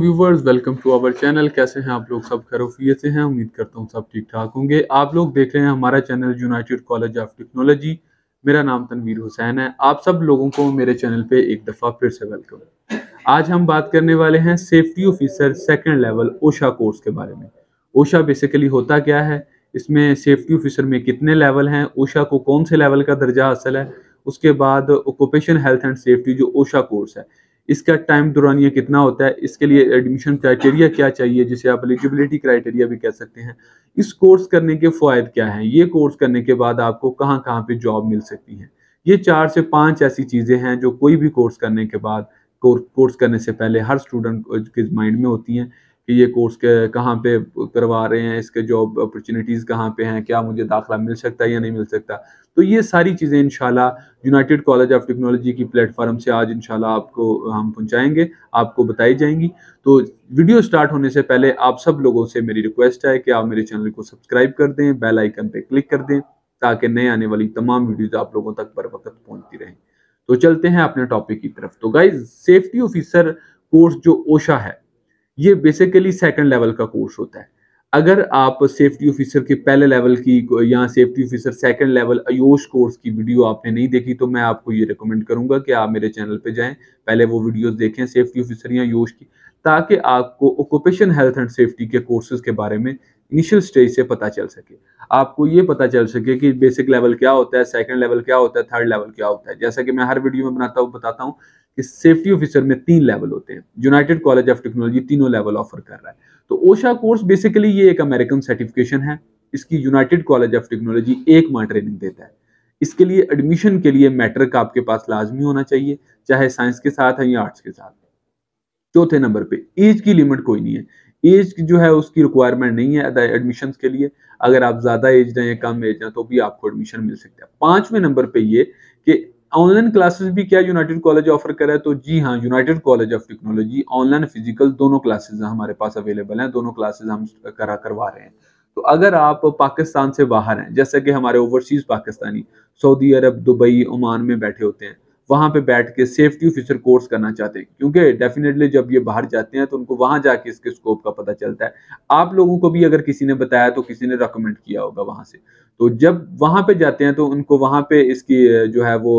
viewers welcome to our channel कैसे हैं आप लोग सब खैरफियत से हैं उम्मीद करता हूं सब ठीक ठाक होंगे आप लोग देख रहे हैं हमारा channel United College of Technology मेरा नाम तनवीर हुसैन है आप सब लोगों को मेरे चैनल पे एक दफ़ा फिर से वेलकम आज हम बात करने वाले हैं safety officer second level OSHA course के बारे में ओशा बेसिकली होता क्या है इसमें सेफ्टी ऑफिसर में कितने लेवल हैं ओशा को कौन से लेवल का दर्जा हासिल है उसके बाद ऑक्यूपेशन हेल्थ एंड सेफ्टी जो ओशा कोर्स है इसका टाइम दुरानिया कितना होता है इसके लिए एडमिशन क्राइटेरिया क्या चाहिए जिसे आप एलिजिबिलिटी क्राइटेरिया भी कह सकते हैं इस कोर्स करने के फ़ायद क्या हैं ये कोर्स करने के बाद आपको कहाँ कहाँ पे जॉब मिल सकती है ये चार से पांच ऐसी चीज़ें हैं जो कोई भी कोर्स करने के बाद कोर्स करने से पहले हर स्टूडेंट के माइंड में होती हैं कि ये कोर्स के कहाँ पे करवा रहे हैं इसके जॉब अपॉर्चुनिटीज़ कहाँ पे हैं क्या मुझे दाखला मिल सकता है या नहीं मिल सकता तो ये सारी चीज़ें इनशाला यूनाइटेड कॉलेज ऑफ टेक्नोलॉजी की प्लेटफॉर्म से आज इनशाला आपको हम पहुँचाएंगे आपको बताई जाएंगी तो वीडियो स्टार्ट होने से पहले आप सब लोगों से मेरी रिक्वेस्ट है कि आप मेरे चैनल को सब्सक्राइब कर दें बेल आइकन पर क्लिक कर दें ताकि नए आने वाली तमाम वीडियोज़ आप लोगों तक बर वक्त पहुँचती रहें तो चलते हैं अपने टॉपिक की तरफ तो गाइज सेफ्टी ऑफिसर कोर्स जो ओशा है ये बेसिकली सेकंड लेवल का कोर्स होता है अगर आप सेफ्टी ऑफिसर के पहले लेवल की या safety officer second level IOSH course की वीडियो आपने नहीं देखी तो मैं आपको ये रिकमेंड करूंगा कि आप मेरे चैनल पे जाएं पहले वो वीडियोस देखें सेफ्टी ऑफिसर या आयोश की ताकि आपको ऑक्यूपेशन हेल्थ एंड सेफ्टी के कोर्सेज के बारे में इनिशियल स्टेज से पता चल सके आपको ये पता चल सके कि बेसिक लेवल क्या होता है सेकंड लेवल क्या होता है थर्ड लेवल क्या होता है जैसा कि मैं हर वीडियो में बनाता हूँ बताता हूँ कि सेफ्टी ऑफिसर में तीन लेवल होते हैं यूनाइटेड कॉलेज ऑफ टेक्नोलॉजी तीनों लेवल ऑफर कर रहा है तो ओशा कोर्स बेसिकली ये एक अमेरिकन सर्टिफिकेशन है इसकी यूनाइटेड कॉलेज ऑफ टेक्नोलॉजी एक माह ट्रेनिंग देता है इसके लिए एडमिशन के लिए मैट्रिक आपके पास लाजमी होना चाहिए चाहे साइंस के साथ है या आर्ट्स के साथ चौथे नंबर पे एज की लिमिट कोई नहीं है एज जो है उसकी रिक्वायरमेंट नहीं है एडमिशन के लिए अगर आप ज़्यादा एज हैं या कम एज हैं तो भी आपको एडमिशन मिल सकता है पांचवें नंबर पे ये कि ऑनलाइन क्लासेस भी क्या यूनाइटेड कॉलेज ऑफर कर रहा है तो जी हाँ United College of Technology online physical दोनों क्लासेस हमारे पास अवेलेबल हैं दोनों क्लासेस हम करा करवा रहे हैं तो अगर आप पाकिस्तान से बाहर हैं जैसे कि हमारे overseas Pakistani Saudi Arab Dubai Oman में बैठे होते हैं वहां पे बैठ के सेफ्टी ऑफिसर कोर्स करना चाहते हैं क्योंकि डेफिनेटली जब ये बाहर जाते हैं तो उनको वहां जाके इसके स्कोप का पता चलता है आप लोगों को भी अगर किसी ने बताया तो किसी ने रिकमेंड किया होगा वहां से तो जब वहां पे जाते हैं तो उनको वहां पे इसकी जो है वो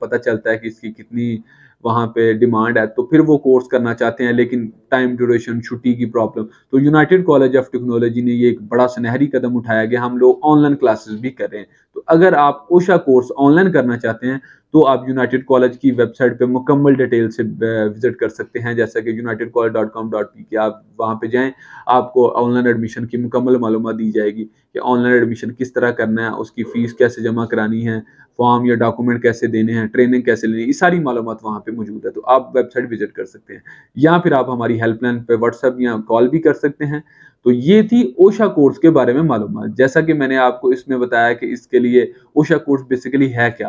पता चलता है कि इसकी कितनी वहाँ पे डिमांड है तो फिर वो कोर्स करना चाहते हैं लेकिन टाइम ड्यूरेशन छुट्टी की प्रॉब्लम तो यूनाइटेड कॉलेज ऑफ टेक्नोलॉजी ने ये एक बड़ा सुनहरी कदम उठाया कि हम लोग ऑनलाइन क्लासेस भी कर रहे हैं तो अगर आप ओशा कोर्स ऑनलाइन करना चाहते हैं तो आप यूनाइटेड कॉलेज की वेबसाइट पे मुकम्मल डिटेल से विजिट कर सकते हैं जैसा कि United College dot com dot P K आप वहाँ पे जाएं आपको ऑनलाइन एडमिशन की मुकम्मल मालूम दी जाएगी कि ऑनलाइन एडमिशन किस तरह करना है उसकी फ़ीस कैसे जमा करानी है फॉर्म या डॉक्यूमेंट कैसे देने हैं ट्रेनिंग कैसे लेनी है ये सारी मालूम वहाँ पे मौजूद है तो आप वेबसाइट विजिट कर सकते हैं या फिर आप हमारी हेल्पलाइन पे व्हाट्सअप या कॉल भी कर सकते हैं तो ये थी ओशा कोर्स के बारे में मालूम जैसा कि मैंने आपको इसमें बताया कि इसके लिए ओशा कोर्स बेसिकली है क्या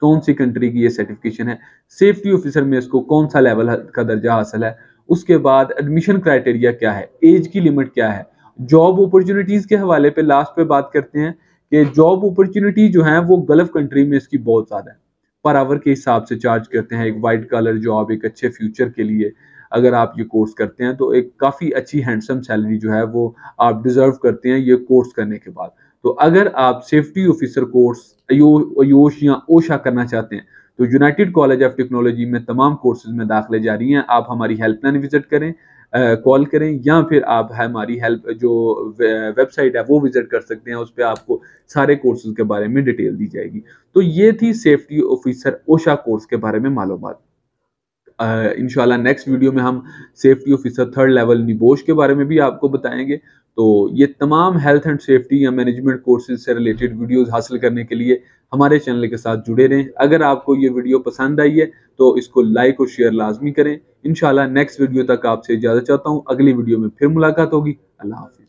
कौन सी कंट्री की ये सर्टिफिकेशन है सेफ्टी ऑफिसर में इसको कौन सा लेवल का दर्जा हासिल है उसके बाद एडमिशन क्राइटेरिया क्या है एज की लिमिट क्या है जॉब अपॉर्चुनिटीज के हवाले पे लास्ट पे बात करते हैं कि जॉब अपॉर्चुनिटी जो है वो गल्फ कंट्री में इसकी बहुत ज़्यादा है पर आवर के हिसाब से चार्ज करते हैं एक वाइट कलर जॉब एक अच्छे फ्यूचर के लिए अगर आप ये कोर्स करते हैं तो एक काफ़ी अच्छी हैंडसम सैलरी जो है वो आप डिज़र्व करते हैं ये कोर्स करने के बाद तो अगर आप सेफ्टी ऑफिसर कोर्स अयोश या ओशा करना चाहते हैं तो यूनाइटेड कॉलेज ऑफ टेक्नोलॉजी में तमाम कोर्सेज में दाखिले जारी हैं आप हमारी हेल्पलाइन विजिट करें कॉल करें या फिर आप हमारी हेल्प जो वेबसाइट है वो विज़िट कर सकते हैं उस पर आपको सारे कोर्सेज के बारे में डिटेल दी जाएगी तो ये थी सेफ्टी ऑफिसर ओशा कोर्स के बारे में मालूम इन नेक्स्ट वीडियो में हम safety officer third level NEBOSH के बारे में भी आपको बताएंगे तो ये तमाम हेल्थ एंड सेफ्टी या मैनेजमेंट कोर्सेज से रिलेटेड वीडियोस हासिल करने के लिए हमारे चैनल के साथ जुड़े रहें अगर आपको ये वीडियो पसंद आई है तो इसको लाइक और शेयर लाजमी करें इनशाला नेक्स्ट वीडियो तक आपसे इजाज़त चाहता हूँ अगली वीडियो में फिर मुलाकात होगी अल्लाह हाफिज़